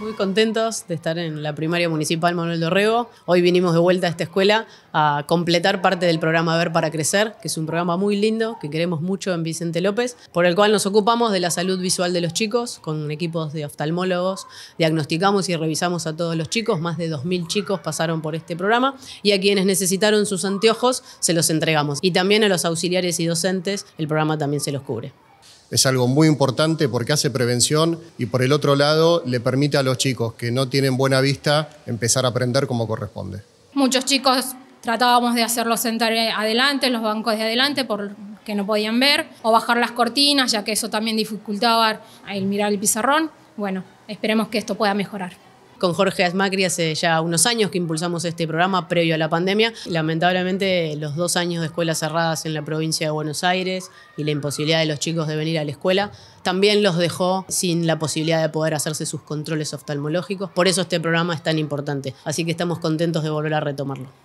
Muy contentos de estar en la primaria municipal Manuel Dorrego. Hoy vinimos de vuelta a esta escuela a completar parte del programa Ver para Crecer, que es un programa muy lindo que queremos mucho en Vicente López, por el cual nos ocupamos de la salud visual de los chicos con equipos de oftalmólogos. Diagnosticamos y revisamos a todos los chicos. Más de 2.000 chicos pasaron por este programa y a quienes necesitaron sus anteojos se los entregamos. Y también a los auxiliares y docentes el programa también se los cubre es algo muy importante porque hace prevención y por el otro lado le permite a los chicos que no tienen buena vista empezar a aprender como corresponde. Muchos chicos tratábamos de hacerlos sentar adelante, en los bancos de adelante, porque no podían ver, o bajar las cortinas, ya que eso también dificultaba el mirar el pizarrón. Bueno, esperemos que esto pueda mejorar con Jorge Asmacri hace ya unos años que impulsamos este programa previo a la pandemia. Lamentablemente, los dos años de escuelas cerradas en la provincia de Buenos Aires y la imposibilidad de los chicos de venir a la escuela también los dejó sin la posibilidad de poder hacerse sus controles oftalmológicos. Por eso este programa es tan importante. Así que estamos contentos de volver a retomarlo.